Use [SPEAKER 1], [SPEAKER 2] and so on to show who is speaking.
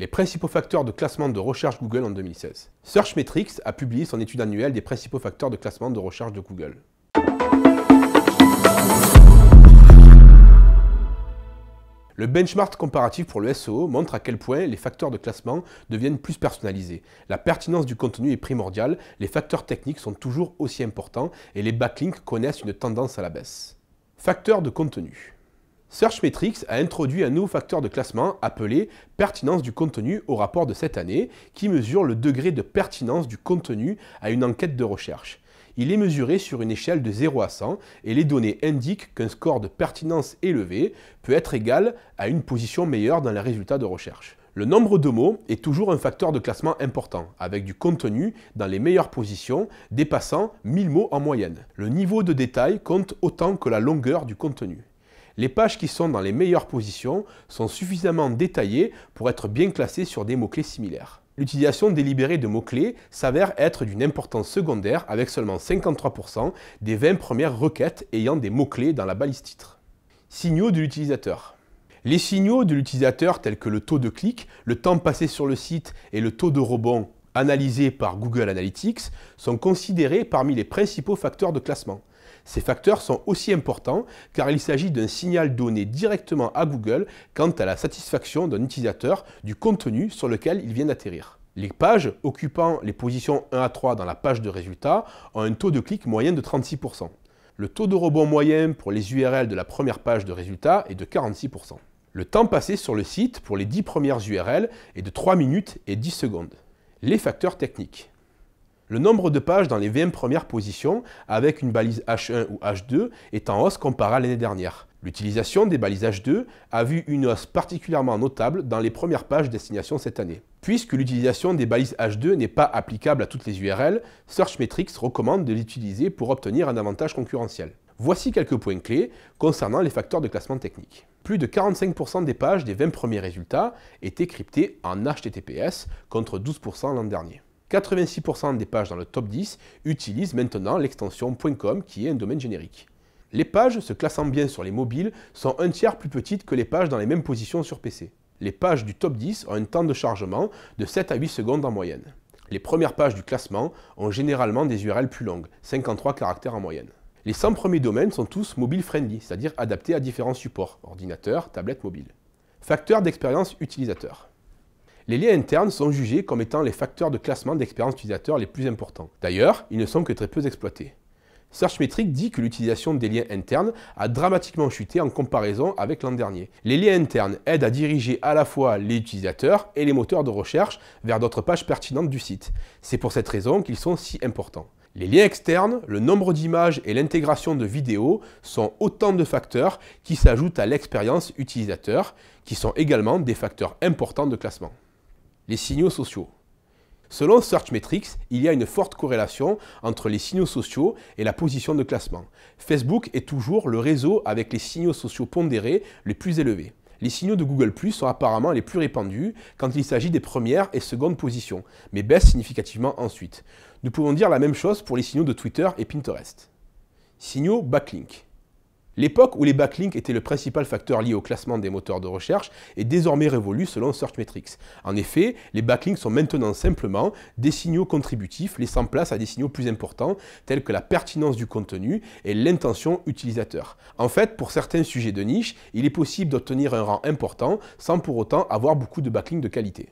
[SPEAKER 1] les principaux facteurs de classement de recherche Google en 2016. Searchmetrics a publié son étude annuelle des principaux facteurs de classement de recherche de Google. Le benchmark comparatif pour le SEO montre à quel point les facteurs de classement deviennent plus personnalisés. La pertinence du contenu est primordiale, les facteurs techniques sont toujours aussi importants et les backlinks connaissent une tendance à la baisse. Facteurs de contenu. Searchmetrics a introduit un nouveau facteur de classement appelé pertinence du contenu au rapport de cette année qui mesure le degré de pertinence du contenu à une enquête de recherche. Il est mesuré sur une échelle de 0 à 100 et les données indiquent qu'un score de pertinence élevé peut être égal à une position meilleure dans les résultats de recherche. Le nombre de mots est toujours un facteur de classement important, avec du contenu dans les meilleures positions, dépassant 1000 mots en moyenne. Le niveau de détail compte autant que la longueur du contenu. Les pages qui sont dans les meilleures positions sont suffisamment détaillées pour être bien classées sur des mots-clés similaires. L'utilisation délibérée de mots-clés s'avère être d'une importance secondaire avec seulement 53% des 20 premières requêtes ayant des mots-clés dans la balise titre. Signaux de l'utilisateur. Les signaux de l'utilisateur tels que le taux de clic, le temps passé sur le site et le taux de rebond analysés par Google Analytics sont considérés parmi les principaux facteurs de classement. Ces facteurs sont aussi importants car il s'agit d'un signal donné directement à Google quant à la satisfaction d'un utilisateur du contenu sur lequel il vient d'atterrir. Les pages occupant les positions 1 à 3 dans la page de résultats ont un taux de clic moyen de 36%. Le taux de rebond moyen pour les URL de la première page de résultat est de 46%. Le temps passé sur le site pour les 10 premières URL est de 3 minutes et 10 secondes. Les facteurs techniques. Le nombre de pages dans les 20 premières positions avec une balise H1 ou H2 est en hausse comparé à l'année dernière. L'utilisation des balises H2 a vu une hausse particulièrement notable dans les premières pages destination cette année. Puisque l'utilisation des balises H2 n'est pas applicable à toutes les URL, Searchmetrics recommande de l'utiliser pour obtenir un avantage concurrentiel. Voici quelques points clés concernant les facteurs de classement technique. Plus de 45% des pages des 20 premiers résultats étaient cryptées en HTTPS contre 12% l'an dernier. 86% des pages dans le top 10 utilisent maintenant l'extension .com qui est un domaine générique. Les pages, se classant bien sur les mobiles, sont un tiers plus petites que les pages dans les mêmes positions sur PC. Les pages du top 10 ont un temps de chargement de 7 à 8 secondes en moyenne. Les premières pages du classement ont généralement des URL plus longues, 53 caractères en moyenne. Les 100 premiers domaines sont tous mobile friendly, c'est-à-dire adaptés à différents supports, ordinateur, tablette, mobile. Facteur d'expérience utilisateur. Les liens internes sont jugés comme étant les facteurs de classement d'expérience utilisateur les plus importants. D'ailleurs, ils ne sont que très peu exploités. Searchmetric dit que l'utilisation des liens internes a dramatiquement chuté en comparaison avec l'an dernier. Les liens internes aident à diriger à la fois les utilisateurs et les moteurs de recherche vers d'autres pages pertinentes du site. C'est pour cette raison qu'ils sont si importants. Les liens externes, le nombre d'images et l'intégration de vidéos sont autant de facteurs qui s'ajoutent à l'expérience utilisateur, qui sont également des facteurs importants de classement les signaux sociaux. Selon Searchmetrics, il y a une forte corrélation entre les signaux sociaux et la position de classement. Facebook est toujours le réseau avec les signaux sociaux pondérés les plus élevés. Les signaux de Google ⁇ sont apparemment les plus répandus quand il s'agit des premières et secondes positions, mais baissent significativement ensuite. Nous pouvons dire la même chose pour les signaux de Twitter et Pinterest. Signaux backlink. L'époque où les backlinks étaient le principal facteur lié au classement des moteurs de recherche est désormais révolue selon Searchmetrics. En effet, les backlinks sont maintenant simplement des signaux contributifs laissant place à des signaux plus importants tels que la pertinence du contenu et l'intention utilisateur. En fait, pour certains sujets de niche, il est possible d'obtenir un rang important sans pour autant avoir beaucoup de backlinks de qualité.